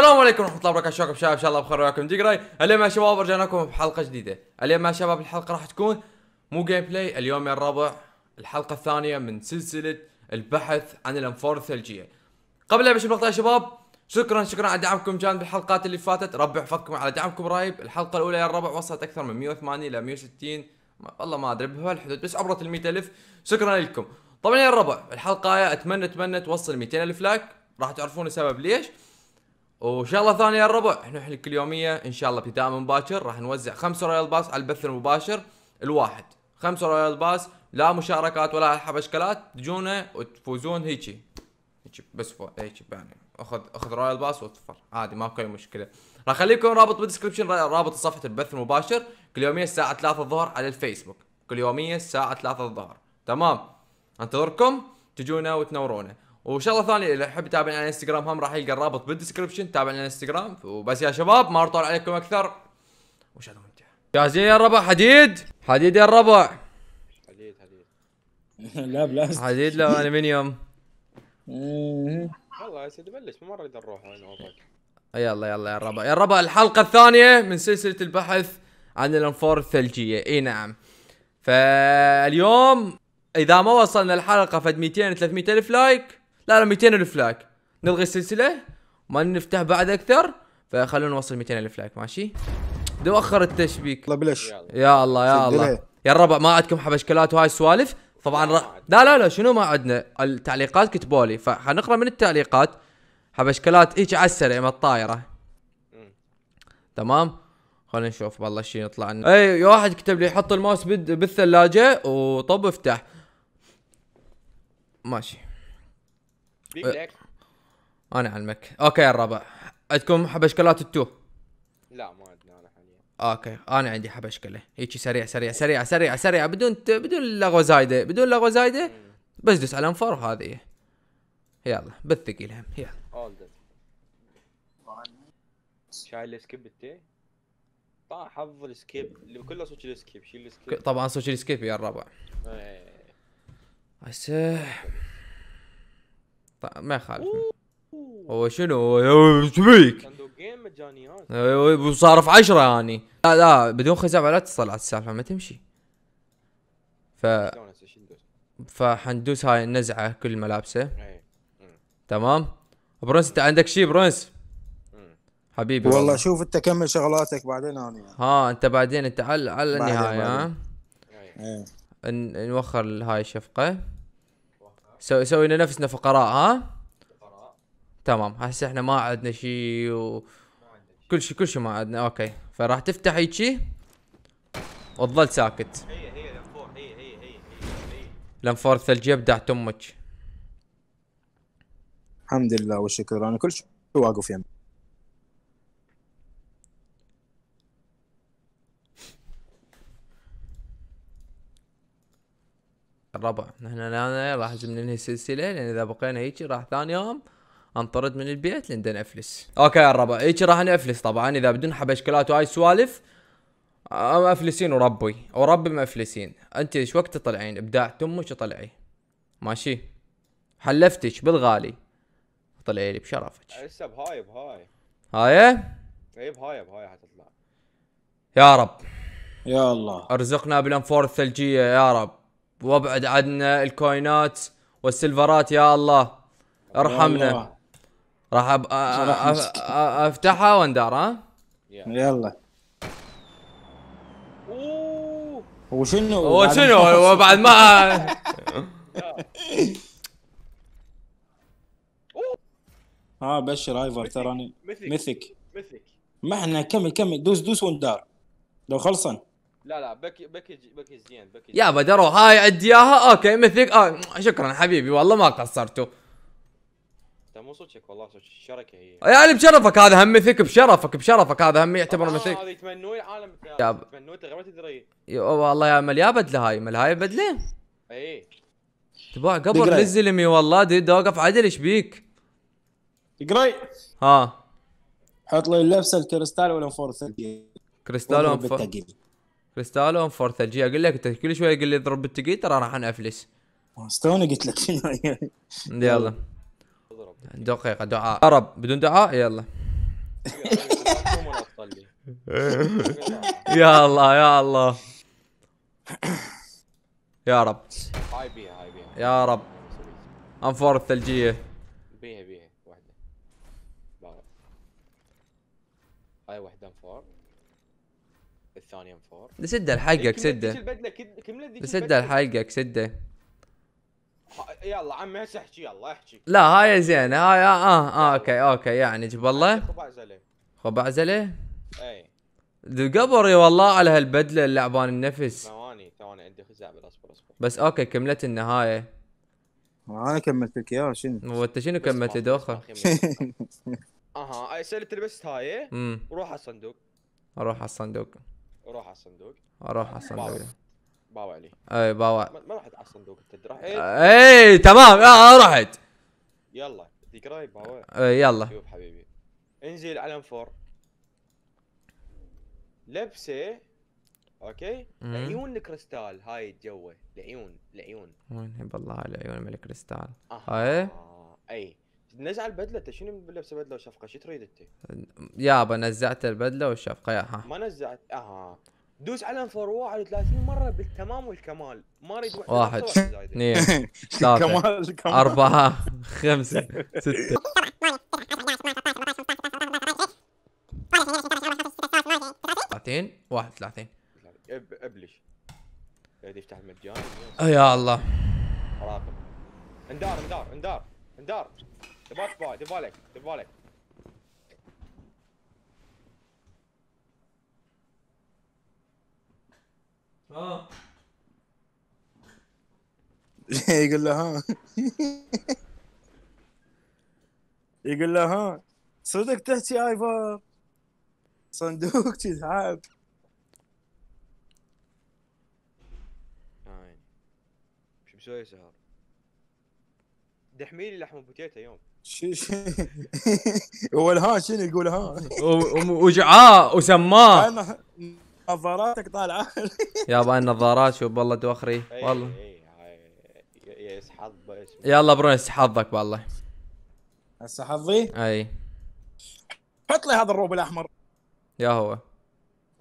السلام عليكم ورحمه الله وبركاته شباب شباب ان شاء الله بخير وياكم ديجراي اليوم يا شباب رجعنا لكم بحلقه جديده اليوم يا شباب الحلقه راح تكون مو جيم بلاي اليوم يا الربع الحلقه الثانيه من سلسله البحث عن الانفور الثلجيه قبل لا بشوف طيب يا شباب شكرا شكرا على دعمكم جان بالحلقات اللي فاتت ربع يحفظكم على دعمكم رايب الحلقه الاولى يا الربع وصلت اكثر من 180 الى 160 والله ما ادري بهالحدود بس عبرت ال 100000 شكرا لكم طبعا يا الربع الحلقه اتمنى اتمنى توصل 200000 لايك راح تعرفون السبب ليش وشغله ثانيه يا الربع احنا كل يوميه ان شاء الله ابتداء من باكر راح نوزع خمسه رويال باس على البث المباشر الواحد خمسه رويال باس لا مشاركات ولا حبشكلات تجونا وتفوزون هيك هيك بس هيك يعني اخذ اخذ رويال باس وتفر عادي ماكو اي مشكله راح اخليكم رابط بالدسكربشن رابط صفحه البث المباشر كل يوميه الساعه 3 الظهر على الفيسبوك كل يوميه الساعه 3 الظهر تمام انتظركم تجونا وتنورونا وشغله ثانيه اللي يحب يتابعني على الانستغرام هم راح يلقى الرابط بالدسكربشن تابعني على الانستغرام وبس يا شباب ما اطول عليكم اكثر وشهد ممتع جاهزين يا الربع حديد حديد يا الربع حديد حديد لا بلاست حديد لا المنيوم والله يا سيدي بلش ما اريد اروح وين وضعك يلا يلا يا الربع يا الربع الحلقه الثانيه من سلسله البحث عن الانفار الثلجيه اي نعم فاليوم اذا ما وصلنا الحلقه فد 200 300 الف لايك لا لا 200 الف لايك نلغي السلسله ما نفتح بعد اكثر فخلونا نوصل 200 الف لايك ماشي دوخر التشبيك الله بلش يا الله يا الله يا الربع ما عندكم حبشكلات وهاي السوالف طبعا لا, لا لا لا شنو ما عندنا التعليقات كتبوا لي فحنقرا من التعليقات حبشكلات هيك على السريع ما الطايره تمام خلينا نشوف والله شي يطلع لنا اي واحد كتب لي حط الماوس بالثلاجه وطب افتح ماشي بيج أه. انا اعلمك اوكي يا الربع عندكم حبشكلات التو لا ما عندنا انا حاليا اوكي انا عندي حبشكله هيجي سريع سريع سريع سريع سريع بدون ت... بدون لغو زايده بدون لغو زايده بس دوس على انفر وهذه يلا بالثقيل هم يلا شايل سكيب التي طاح حظ السكيب اللي كله سوتش السكيب شيل السكيب طبعا سوتش السكيب يا الربع هسه إيه. ما يخالف هو شنو ايش فيك؟ صندوقين مجانيات وصارف 10 يعني لا لا بدون خزامه لا تطلع السالفه ما تمشي ف فحندوس هاي النزعه كل ملابسه إيه، إيه. تمام برنس انت عندك شيء برنس إيه. حبيبي والله, شوف انت كمل شغلاتك بعدين انا ها انت بعدين انت على النهايه ها نوخر هاي الشفقه سوي سوي لنا نفسنا فقراء ها؟ فقراء تمام هسه احنا ما عندنا شيء و كل شيء كل شيء ما عندنا اوكي فراح تفتح هيجي وتظل ساكت هي هي هي هي هي هي, هي. لنفور الثلجيه بدعت امك الحمد لله والشكر انا كل شيء واقف يمي الربع احنا الان راح لازم ننهي السلسله لان اذا بقينا هيك راح ثاني يوم انطرد من البيت لندن افلس اوكي يا الربع هيك راح نفلس طبعا اذا بدون حبشكلات وهاي السوالف مفلسين وربي وربي مفلسين انت ايش وقت تطلعين ابداع تمك طلعي ماشي حلفتك بالغالي طلعي لي بشرفك هسه بهاي بهاي هاي اي بهاي بهاي حتطلع يا رب يا الله ارزقنا بالانفور الثلجيه يا رب وابعد عنا الكوينات والسيلفرات يا الله ارحمنا راح أب... افتحها واندار ها يلا وشنو وشنو وبعد ما ها بشر ايفر تراني مثلك مثلك ما احنا كمل كمل دوس دوس وندار لو خلصن لا لا باكي باكيج باكيج زين باكيج يا بدرو هاي عندي اياها اوكي مثلك آه شكرا حبيبي والله ما قصرتوا انت مو صدقك والله الشركه هي يعني بشرفك هذا هم مثلك بشرفك بشرفك هذا هم يعتبر آه، مثلك هذا يتمنوا العالم انت ما تدري والله يا مال يا بدله هاي مال هاي بدله اي تباع قبر للزلمي والله دي اوقف عدل ايش بيك؟ قري ها حط لي اللبسه الكريستال ولا كريستال ولا كريستالو انفور ثلجيه اقول لك انت كل شوي يقول لي اضرب بالتقي ترى راح افلس آه، استوني قلت لك شنو يلا دقيقه دعاء عرب بدون دعاء يلا يا الله يا الله يا رب يا رب انفور الثلجيه الثانية ام 4 سده لحقك سده سده لحقك سده يلا عمي هسه احكي يلا احكي لا هاي زينه هاي اه اه, آه، اوكي اوكي يعني جب الله خبع زله خبع زله؟ اي قبري والله على هالبدله اللعبان النفس ثواني ثواني عندي خزعبل اصبر اصبر بس اوكي كملت النهايه انا كملت لك اياها شنو؟ هو انت شنو كملت دوخه؟ اها سالت لبست هاي وروح على الصندوق اروح على الصندوق روح على الصندوق اروح على الصندوق باوع لي اي باوع ما رحت على الصندوق انت راح اي تمام آه, آه، رحت يلا ذكراي باوع اي يلا شوف حبيبي انزل على فور لبسه اوكي عيون الكريستال هاي جوه العيون العيون وين بالله العيون من الكريستال آه. هاي اي نزع البدله انت شنو البدله بدله وشفقه شو تريد انت؟ يابا نزعت البدله والشفقه يا ها ما نزعت اها دوس على فروع على 30 مره بالتمام والكمال ما اريد واحد اثنين ثلاثه اربعه خمسه سته ثلاثين واحد ثلاثين ابلش قاعد يفتح المجان يا الله راقب اندار اندار اندار اندار Det var tvoj, det volek, det volek. يقول له ها يقول له ها صدق تحكي ايفر صندوق تتعب شو مسوي سهر دحميلي لحم بوتيتا يوم هو ها شنو يقول ها وجعاء آه، وسماه نظاراتك طالعه با النظارات شوف والله توخري والله يلا برونس حظك والله هسه حظي؟ اي حط لي هذا الروب الاحمر يا هو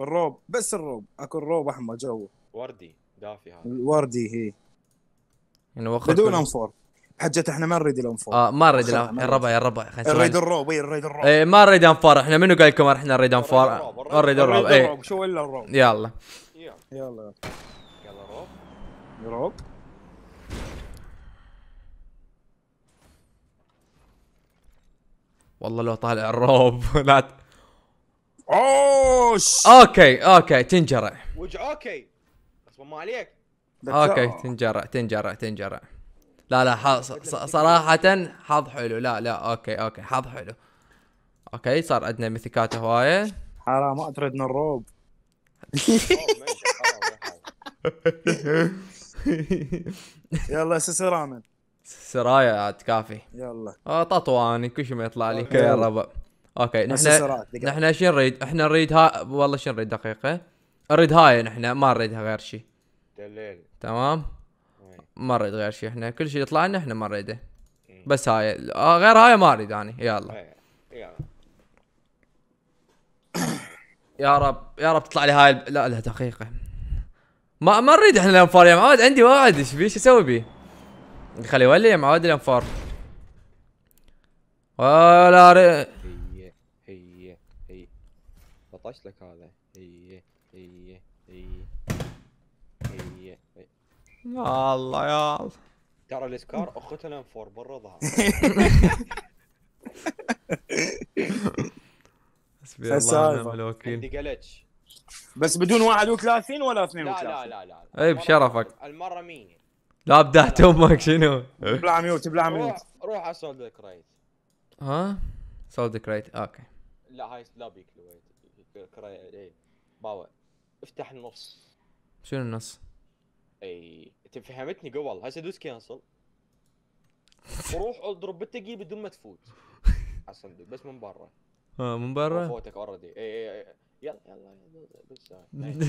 الروب بس الروب اكو روب احمر جو وردي دافي هذا الوردي هي يعني بدون انفور حجت احنا ما نريد الانفور اه ما نريد الربع يا الربع نريد الروب اي نريد الروب اي ما نريد انفور احنا منو قال لكم احنا نريد انفور نريد الروب اي شو الا الروب يلا يلا يلا روب روب والله لو طالع الروب لا اوش اوكي اوكي تنجرع وجه اوكي بس ما عليك اوكي تنجرع تنجرع تنجرع لا لا ح... صراحة حظ حلو لا لا اوكي اوكي حظ حلو اوكي صار عندنا ميثيكات هواية حرام اطردنا الروب يلا سسرانا سرايا عاد كافي يلا اه تطواني كل شيء ما يطلع لي يا ربع اوكي نحن نحن شو نريد؟ احنا نريد ها والله شو نريد دقيقة؟ نريد هاي نحن ما نريدها غير شيء تمام؟ ما اريد غير شيء احنا كل شيء يطلع لنا احنا ما نريده بس هاي آه، غير هاي ما اريد اني يعني. يلا إيه، يا رب يا رب تطلع لي هاي لا لا دقيقه ما ما نريد احنا الانفار يا معود عندي واحد ايش بيش اسوي بيه خلي يولي يا معود الانفار ولا ري... هي هي هي لك هذا يا الله يا الله ترى الاسكار اخته لين فور برا ظهر بس عندي جلتش بس بدون 31 ولا لا 32 لا لا لا اي بشرفك المره مين لا بدعت امك شنو ابلع ميوت ابلع ميوت روح على سولد كريت ها سولد كريت اوكي لا هاي لا بيك كريت إيه. باور افتح النص شنو النص؟ اي انت فهمتني قبل هسه دوس كانسل وروح اضرب بالتقي بدون ما تفوت على الصندوق بس من برا اه من برا فوتك اوريدي اي اي يلا يلا بس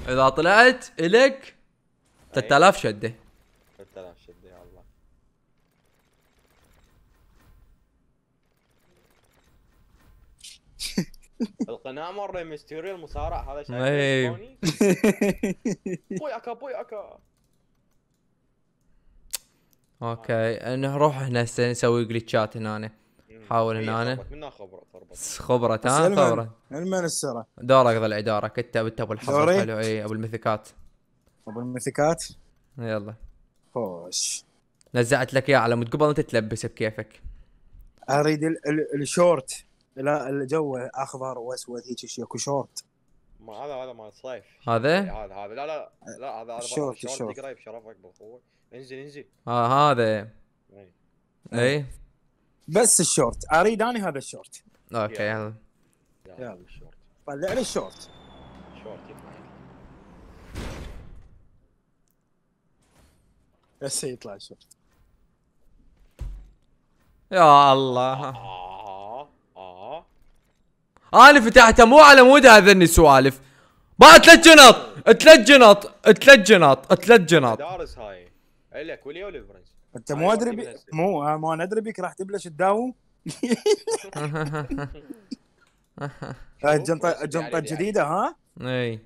اذا طلعت الك 3000 شده 3000 شده القناه مره ميستيريو المصارع هذا شايف اي بوياكا بوياكا اوكي نروح هنا نسوي جليتشات هنا حاول إيه، هنا أنا. خبره خبره خبره المن السرعه دورك ضل الاداره انت انت ابو الحظ حلو اي ابو المثكات ابو المثكات يلا خوش نزعت لك اياه على مود قبل انت تلبس بكيفك اريد الشورت لا الجو اخضر واسود هيك اشياء كشورت ما هذا هذا مال صيف هذا؟ إيه، هذا هذا لا لا لا هذا هذا شورت شورت قريب شرفك بالقوه انزل انزل اه هذا اي إيه. إيه. بس الشورت اريد اني هذا الشورت اوكي يلا يلا الشورت طلع لي الشورت شورت بس يطلع الشورت يا الله آه. انا فتحته مو على مود هذني السوالف بقى ثلاث جنط ثلاث جنط ثلاث جنط ثلاث جنط دارس هاي الك ولي وليفرنس انت مو ادري بي... مو آه، ما انا ادري بيك راح تبلش تداوم هاي الجنطه يعني الجنطه يعني. الجديده ها؟ اي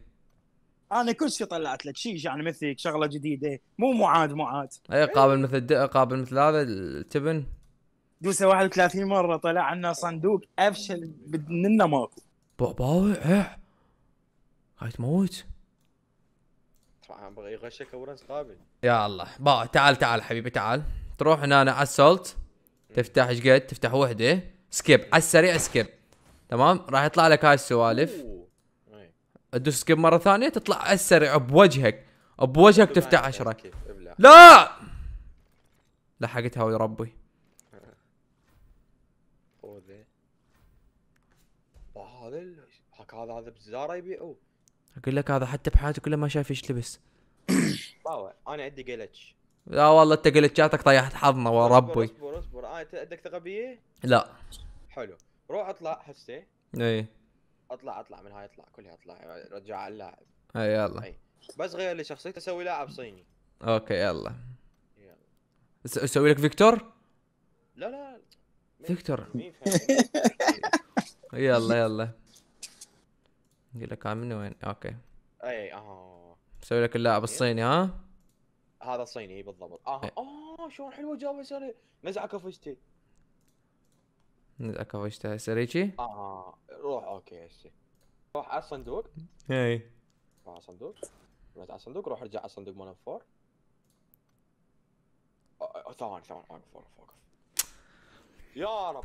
انا كل شيء طلعت لك شيء يعني مثلك شغله جديده مو معاد معاد اي قابل مثل قابل مثل هذا التبن دوسه 31 مره طلع عنا صندوق افشل بدنا ماكو بابا ايه هاي تموت طبعا بغى يغشك ورنس قابل يا الله با تعال تعال حبيبي تعال تروح هنا على السولت تفتح ايش قد تفتح وحده سكيب على السريع سكيب تمام راح يطلع لك هاي السوالف تدوس سكيب مره ثانيه تطلع على السريع بوجهك بوجهك تفتح عشرة لا لحقتها ويا ربي هذا حق هذا هذا بالزاره يبيعوه اقول لك هذا حتى بحياته كله ما شايف ايش لبس باوع انا عندي جلتش لا والله انت جلتشاتك طيحت حظنا وربي اصبر اصبر آه، انت عندك غبيه؟ لا حلو روح اطلع هسه اي اطلع اطلع من هاي اطلع كلها اطلع رجع على اللاعب اي يلا أي. بس غير لي شخصيته اسوي لاعب صيني اوكي يلا يلا اسوي لك فيكتور؟ لا لا فيكتور يلا يلا يقول لك آه، من وين اوكي اي اه مسوي لك اللاعب إيه. الصيني ها هذا صيني إيه، بالضبط اه إيه. اه شلون حلوه جابه سري نزع كفشتي نزع كفشتي سريتشي آه،, اه روح اوكي هسه روح على الصندوق اي روح على الصندوق على الصندوق روح ارجع على الصندوق مال فور ثواني ثواني وقف وقف وقف يا رب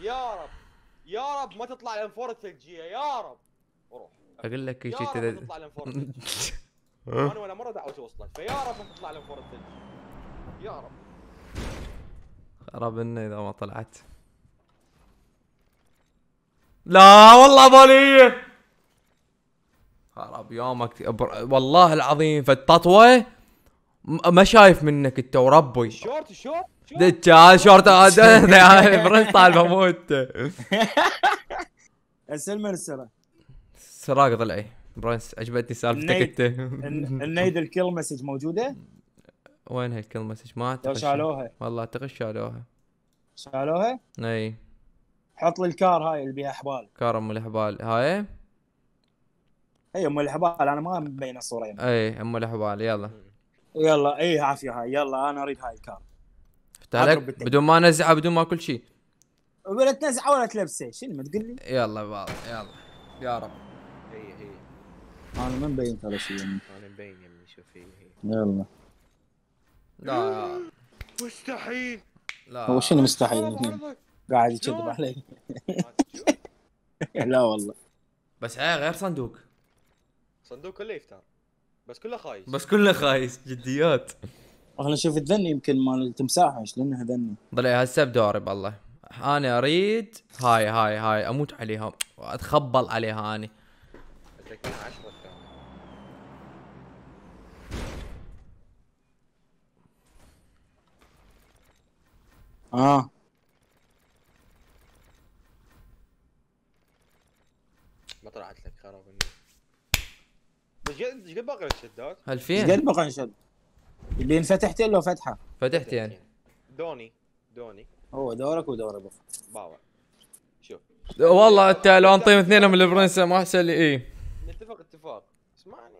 يا رب يا رب ما تطلع الانفور الثلجيه يا رب وروح اقول لك ايش تد... تطلع انا ولا مره دعوت وصلت فيا رب ما تطلع فور يا رب خرب انه اذا ما طلعت لا والله ضليه خرب يومك أبر... والله العظيم فالتطوه ما شايف منك انت وربي شورت شورت دتش هذا شورت هذا آه، آه، آه، برنس طالبه انت السلمه السلام سراق ضلعي براين عجبتني سالفتك انت النيد الكل مسج موجوده؟ وين الكل مسج؟ ما اعتقد شالوها والله اعتقد شالوها شالوها؟ اي حط لي الكار هاي اللي بيها حبال كار ام الحبال هاي؟ اي ام الحبال انا ما مبين الصوره يعني. اي ام الحبال يلا يلا اي عافيه هاي يلا انا اريد هاي الكار افتح بدون ما نزعه بدون ما كل شيء ولا تنزعه ولا تلبسه شنو ما تقول لي يلا يلا يا رب انا ما مبين ترى شيء انا مبين يمي شوف هي يلا لا مستحيل لا هو شنو مستحيل قاعد يكذب علي لا والله بس عيال غير صندوق صندوق كله يفتر بس كله خايس بس كله خايس جديات احنا نشوف الذني يمكن مال التمساح ايش لانه ذني طلع هسه بدوري بالله انا اريد هاي هاي هاي اموت عليها اتخبل عليها اني اه ما طلعت لك خراب بس ايش قد باقي للشدات؟ 2000 ايش قد باقي نشد؟ اللي انفتحت له فتحه فتحت يعني دوني دوني هو دورك ودوري بابا باوع شوف والله انت لو انطيهم اثنينهم البرنسه ما احسن لي اي نتفق اتفاق اسمعني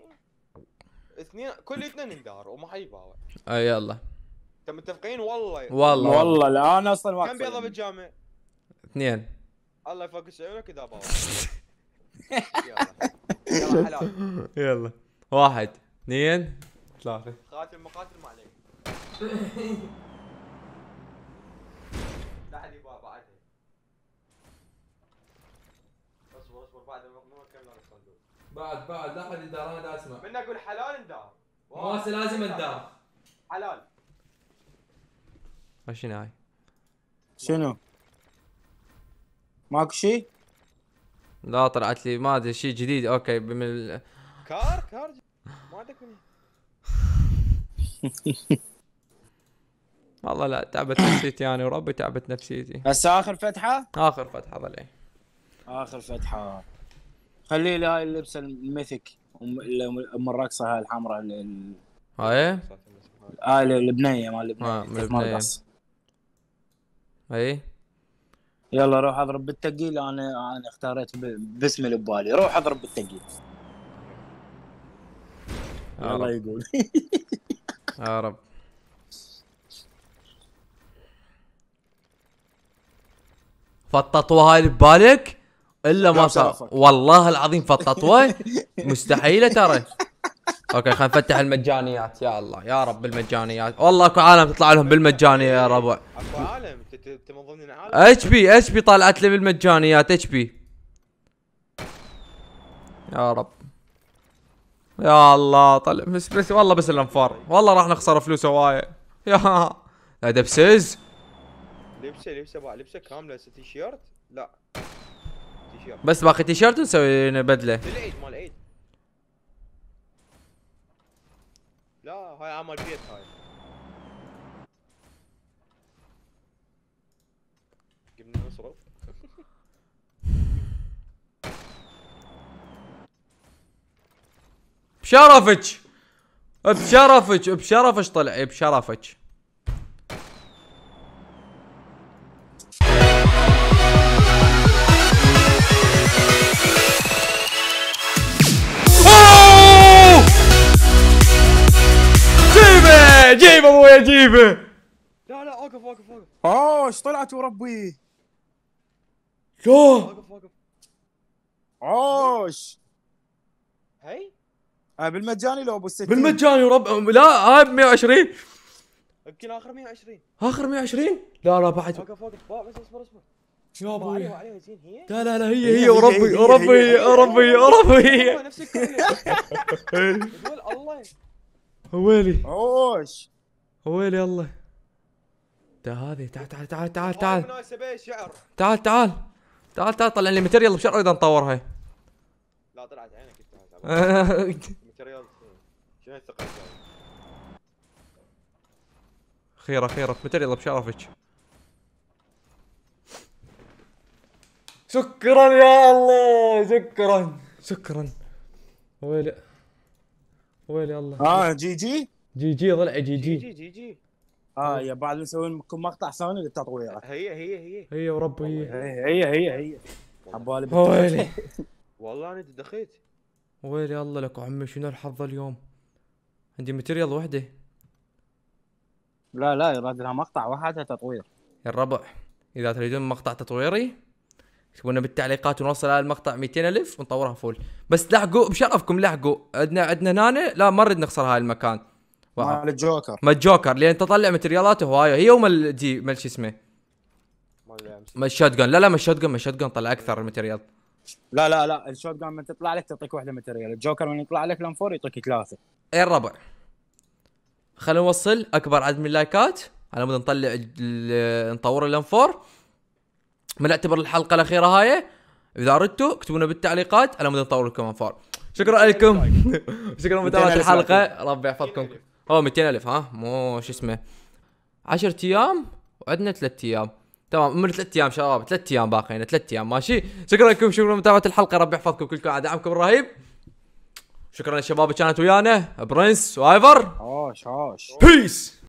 اثنين كل اثنين ندار وما حيباوع اي آه، يلا انتم متفقين والله والله والله لا انا اصلا واقف كم بيضه بالجامع؟ اثنين الله يفك عيونك اذا بابا يلا يلا حلال يلا واحد اثنين ثلاثة قاتل مقاتل ما عليك اصبر اصبر بعد بعد بعد لا حد يدار انا اسمع منك اقول حلال اندار واسي لازم اندار حلال شنو هاي شنو؟ ماكو شيء؟ لا طلعت لي ما ادري شيء جديد اوكي من كار كار ما عندك والله لا تعبت نفسيتي انا يعني وربي تعبت نفسيتي هسه اخر فتحه؟ اخر فتحه ظل اخر فتحه خلي لي هاي اللبسه الميثك ام الرقصه هاي الحمراء هاي؟ هاي البنيه مال البنيه آه، مال البنيه اي يلا روح اضرب بالتقيل انا انا اختاريت باسم اللي ببالي روح اضرب بالتقيل الله يقول يا رب فططوها هاي اللي ببالك الا ما صار والله العظيم فططوها مستحيله ترى اوكي خلينا نفتح المجانيات يا الله يا رب المجانيات والله اكو عالم تطلع لهم بالمجانيه يا ربع اكو عالم انت من ضمن العالم اتش بي اتش بي طلعت لي بالمجانيات اتش بي يا رب يا الله طلع بس بس والله بس الانفار والله راح نخسر فلوس هوايه يا لا دبسز لبسه لبسه لبسه كامله تي شيرت لا تيشيرت بس باقي تيشيرت شيرت ونسوي بدله بالعيد مال عيد لا هاي عمل بيت هاي المصرف بشرفك بشرفك إيه، بشرفك طلع بشرفك جيبه جيبه ابويا جيبه لا لا اوقف اوقف اوقف اوه ايش طلعت وربي لا وقف وقف عوش هي هاي آه، بالمجاني لو ابو 60 بالمجاني ورب لا هاي ب 120 يمكن اخر 120 اخر 120 لا لا بعد وقف وقف بس اصبر اصبر يا ابوي لا لا لا هي هي وربي وربي وربي وربي هي الله هويلي عوش هويلي يلا تعال هذه تعال تعال تعال تعال تعال طيب، إيه، تعال تعال تعال تعال طلع لي ماتيريال بسرعه اذا نطورها لا طلعت عينك انت ماتيريال شنو الثقه خيره خيره ماتيريال بشرفك شكرا يا الله شكرا شكرا ويلي ويلي الله اه جي جي جي جي طلع جي جي جي جي, جي. اه يا بعد نسوي لكم مقطع ثاني للتطوير هي هي هي هي وربي هي هي هي هي عبالي ويلي والله انا دخيت ويلي الله لك عمي شنو الحظ اليوم عندي ماتريال وحده لا لا يراد لها مقطع واحد تطوير يا الربع اذا تريدون مقطع تطويري لنا بالتعليقات ونوصل على المقطع 200 الف ونطورها فول بس لحقوا بشرفكم لحقوا عندنا عندنا هنا لا ما نريد نخسر هاي المكان مال الجوكر مال الجوكر لان تطلع ماتريالاته هوايه هي ومال دي مال شو اسمه مال الشوت جان لا لا مال الشوت جان مال الشوت جان طلع اكثر الماتريال لا لا لا الشوت جان من تطلع لك تعطيك واحده ماتريال الجوكر من يطلع لك لانفور يعطيك ثلاثه اي الربع خلينا نوصل اكبر عدد من اللايكات على مود نطلع نطور الانفور بنعتبر الحلقه الاخيره هاي اذا ردتوا اكتبوا لنا بالتعليقات على مود نطور لكم انفور شكرا لكم شكرا لمتابعه الحلقه ربي يحفظكم هو الف ها مو شو اسمه 10 ايام وعندنا 3 ايام تمام من 3 ايام شباب 3 ايام باقيين 3 ايام ماشي شكرا لكم شكرا لمتابعه الحلقه ربي يحفظكم كلكم على دعمكم الرهيب شكرا للشباب اللي كانت ويانا برنس وايفر اوش اوش بيس